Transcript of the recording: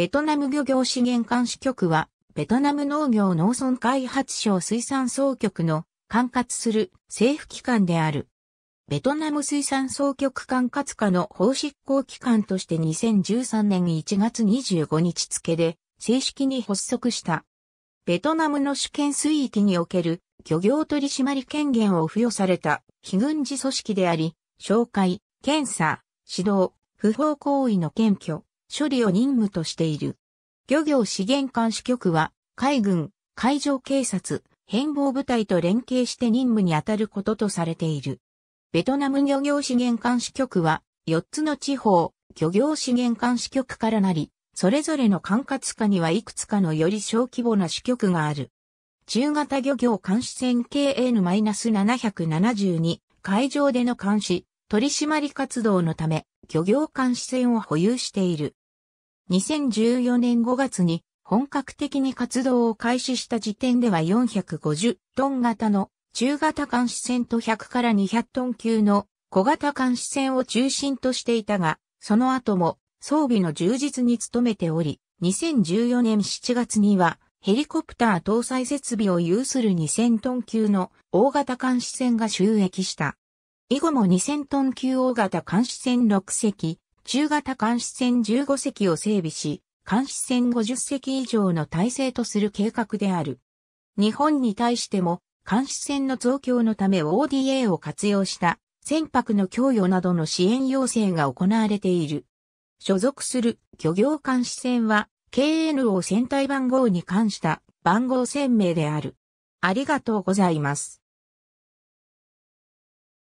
ベトナム漁業資源監視局は、ベトナム農業農村開発省水産総局の管轄する政府機関である。ベトナム水産総局管轄下の法執行機関として2013年1月25日付で正式に発足した。ベトナムの主権水域における漁業取締権限を付与された非軍事組織であり、紹介、検査、指導、不法行為の検挙、処理を任務としている。漁業資源監視局は、海軍、海上警察、変貌部隊と連携して任務に当たることとされている。ベトナム漁業資源監視局は、4つの地方、漁業資源監視局からなり、それぞれの管轄下にはいくつかのより小規模な支局がある。中型漁業監視船 KN-772 海上での監視、取締り活動のため、漁業監視船を保有している。2014年5月に本格的に活動を開始した時点では450トン型の中型監視船と100から200トン級の小型監視船を中心としていたが、その後も装備の充実に努めており、2014年7月にはヘリコプター搭載設備を有する2000トン級の大型監視船が収益した。以後も2000トン級大型監視船6隻、中型監視船15隻を整備し、監視船50隻以上の体制とする計画である。日本に対しても、監視船の増強のため ODA を活用した船舶の供与などの支援要請が行われている。所属する漁業監視船は KNO 船体番号に関した番号船名である。ありがとうございます。